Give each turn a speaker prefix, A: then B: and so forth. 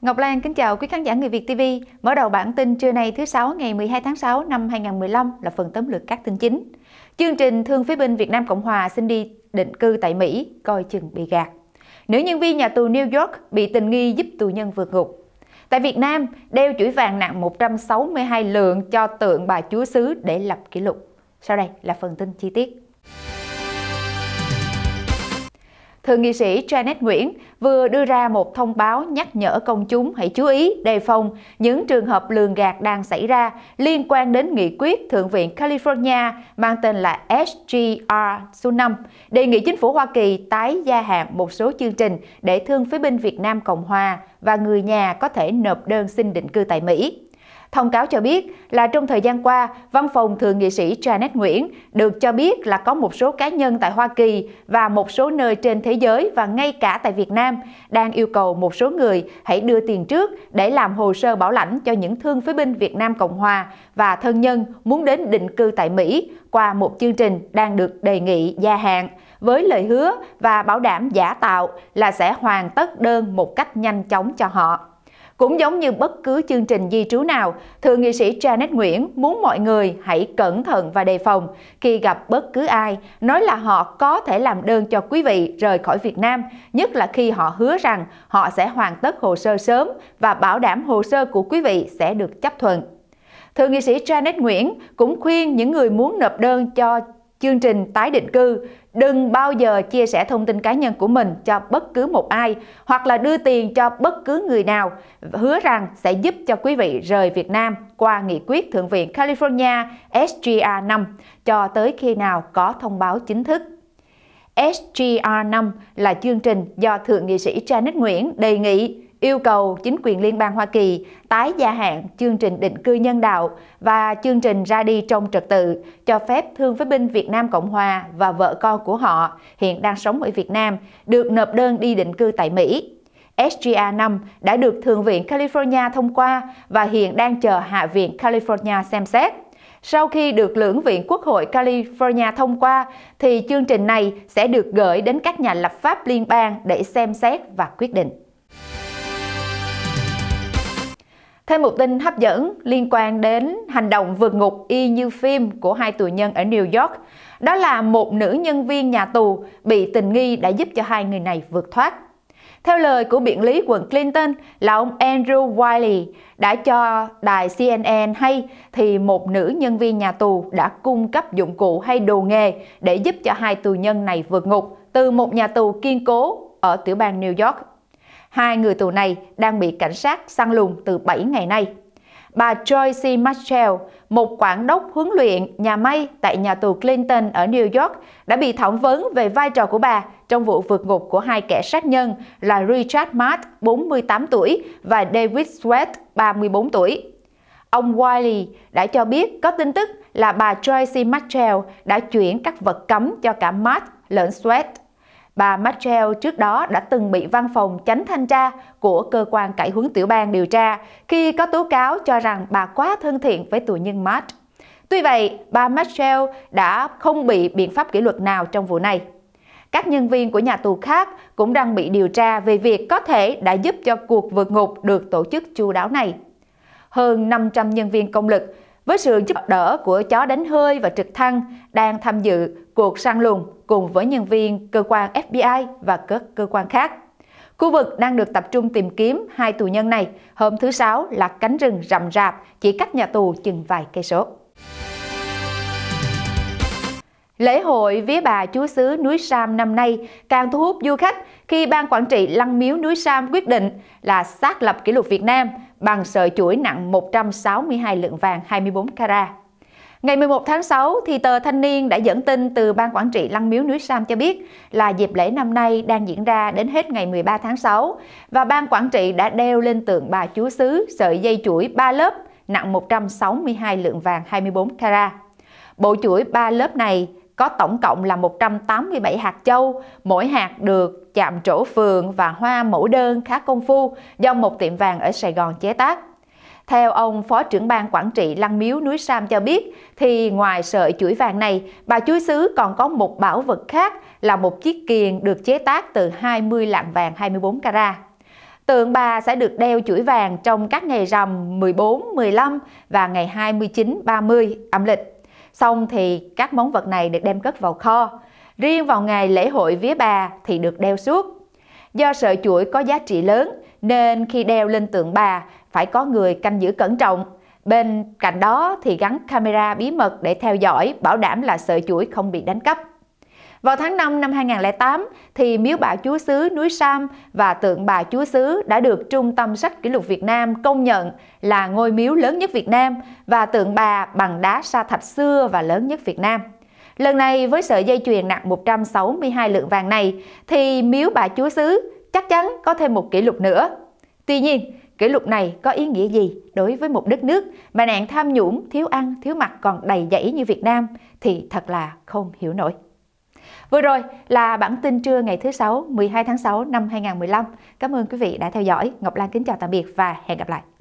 A: Ngọc Lan kính chào quý khán giả Người Việt TV. Mở đầu bản tin trưa nay thứ Sáu ngày 12 tháng 6 năm 2015 là phần tóm lược các tin chính. Chương trình Thương phía binh Việt Nam Cộng Hòa xin đi định cư tại Mỹ, coi chừng bị gạt. Nữ nhân viên nhà tù New York bị tình nghi giúp tù nhân vượt ngục. Tại Việt Nam, đeo chuỗi vàng nặng 162 lượng cho tượng bà chúa xứ để lập kỷ lục. Sau đây là phần tin chi tiết. thượng nghị sĩ Janet Nguyễn vừa đưa ra một thông báo nhắc nhở công chúng hãy chú ý đề phòng những trường hợp lường gạt đang xảy ra liên quan đến nghị quyết Thượng viện California mang tên là SGR số 5, đề nghị chính phủ Hoa Kỳ tái gia hạn một số chương trình để thương phế binh Việt Nam Cộng Hòa và người nhà có thể nộp đơn xin định cư tại Mỹ. Thông cáo cho biết là trong thời gian qua, văn phòng thượng nghị sĩ Janet Nguyễn được cho biết là có một số cá nhân tại Hoa Kỳ và một số nơi trên thế giới và ngay cả tại Việt Nam đang yêu cầu một số người hãy đưa tiền trước để làm hồ sơ bảo lãnh cho những thương phế binh Việt Nam Cộng Hòa và thân nhân muốn đến định cư tại Mỹ qua một chương trình đang được đề nghị gia hạn với lời hứa và bảo đảm giả tạo là sẽ hoàn tất đơn một cách nhanh chóng cho họ. Cũng giống như bất cứ chương trình di trú nào, thượng nghị sĩ Janet Nguyễn muốn mọi người hãy cẩn thận và đề phòng khi gặp bất cứ ai nói là họ có thể làm đơn cho quý vị rời khỏi Việt Nam, nhất là khi họ hứa rằng họ sẽ hoàn tất hồ sơ sớm và bảo đảm hồ sơ của quý vị sẽ được chấp thuận. Thượng nghị sĩ Janet Nguyễn cũng khuyên những người muốn nộp đơn cho chương trình tái định cư, đừng bao giờ chia sẻ thông tin cá nhân của mình cho bất cứ một ai hoặc là đưa tiền cho bất cứ người nào, hứa rằng sẽ giúp cho quý vị rời Việt Nam qua nghị quyết Thượng viện California SGR 5 cho tới khi nào có thông báo chính thức. SGR 5 là chương trình do Thượng nghị sĩ Janet Nguyễn đề nghị yêu cầu chính quyền liên bang Hoa Kỳ tái gia hạn chương trình định cư nhân đạo và chương trình ra đi trong trật tự, cho phép thương với binh Việt Nam Cộng Hòa và vợ con của họ hiện đang sống ở Việt Nam được nộp đơn đi định cư tại Mỹ. SGA 5 đã được Thượng viện California thông qua và hiện đang chờ Hạ viện California xem xét. Sau khi được lưỡng viện Quốc hội California thông qua, thì chương trình này sẽ được gửi đến các nhà lập pháp liên bang để xem xét và quyết định. Thêm một tin hấp dẫn liên quan đến hành động vượt ngục y như phim của hai tù nhân ở New York. Đó là một nữ nhân viên nhà tù bị tình nghi đã giúp cho hai người này vượt thoát. Theo lời của biện lý quận Clinton là ông Andrew Wiley đã cho đài CNN hay thì một nữ nhân viên nhà tù đã cung cấp dụng cụ hay đồ nghề để giúp cho hai tù nhân này vượt ngục từ một nhà tù kiên cố ở tiểu bang New York Hai người tù này đang bị cảnh sát săn lùng từ 7 ngày nay. Bà Joyce Marshall, một quản đốc huấn luyện nhà may tại nhà tù Clinton ở New York, đã bị thẩm vấn về vai trò của bà trong vụ vượt ngục của hai kẻ sát nhân là Richard Mart, 48 tuổi, và David Sweat, 34 tuổi. Ông Wiley đã cho biết có tin tức là bà Tracy Mitchell đã chuyển các vật cấm cho cả Mart lẫn Sweat. Bà Machel trước đó đã từng bị văn phòng chánh thanh tra của cơ quan cải huấn tiểu bang điều tra khi có tố cáo cho rằng bà quá thân thiện với tù nhân Matt. Tuy vậy, bà Machel đã không bị biện pháp kỷ luật nào trong vụ này. Các nhân viên của nhà tù khác cũng đang bị điều tra về việc có thể đã giúp cho cuộc vượt ngục được tổ chức chu đáo này. Hơn 500 nhân viên công lực với sự giúp đỡ của chó đánh hơi và trực thăng đang tham dự cuộc săn lùng cùng với nhân viên cơ quan FBI và các cơ quan khác. Khu vực đang được tập trung tìm kiếm hai tù nhân này hôm thứ Sáu là cánh rừng rậm rạp chỉ cách nhà tù chừng vài cây số. Lễ hội Vía Bà Chúa xứ núi Sam năm nay càng thu hút du khách khi Ban Quản trị Lăng Miếu núi Sam quyết định là xác lập kỷ lục Việt Nam bằng sợi chuỗi nặng 162 lượng vàng 24 carat. Ngày 11 tháng 6, thì tờ Thanh niên đã dẫn tin từ Ban Quản trị Lăng Miếu Núi Sam cho biết là dịp lễ năm nay đang diễn ra đến hết ngày 13 tháng 6 và Ban Quản trị đã đeo lên tượng bà Chúa xứ sợi dây chuỗi 3 lớp nặng 162 lượng vàng 24 carat. Bộ chuỗi 3 lớp này có tổng cộng là 187 hạt châu, mỗi hạt được chạm trổ phường và hoa mẫu đơn khá công phu do một tiệm vàng ở Sài Gòn chế tác. Theo ông Phó trưởng ban quản trị Lăng Miếu Núi Sam cho biết, thì ngoài sợi chuỗi vàng này, bà chuối xứ còn có một bảo vật khác là một chiếc kiền được chế tác từ 20 lạng vàng 24 carat. Tượng bà sẽ được đeo chuỗi vàng trong các ngày rằm 14, 15 và ngày 29, 30 âm lịch. Xong thì các món vật này được đem cất vào kho. Riêng vào ngày lễ hội vía bà thì được đeo suốt. Do sợi chuỗi có giá trị lớn nên khi đeo lên tượng bà phải có người canh giữ cẩn trọng. Bên cạnh đó thì gắn camera bí mật để theo dõi, bảo đảm là sợi chuỗi không bị đánh cắp. Vào tháng 5 năm 2008 thì miếu bà Chúa xứ núi Sam và tượng bà Chúa xứ đã được Trung tâm Sách Kỷ lục Việt Nam công nhận là ngôi miếu lớn nhất Việt Nam và tượng bà bằng đá sa thạch xưa và lớn nhất Việt Nam. Lần này với sợi dây chuyền nặng 162 lượng vàng này thì miếu bà Chúa xứ chắc chắn có thêm một kỷ lục nữa. Tuy nhiên, kỷ lục này có ý nghĩa gì đối với một đất nước mà nạn tham nhũng, thiếu ăn, thiếu mặc còn đầy dẫy như Việt Nam thì thật là không hiểu nổi. Vừa rồi là bản tin trưa ngày thứ Sáu 12 tháng 6 năm 2015. Cảm ơn quý vị đã theo dõi. Ngọc Lan kính chào tạm biệt và hẹn gặp lại.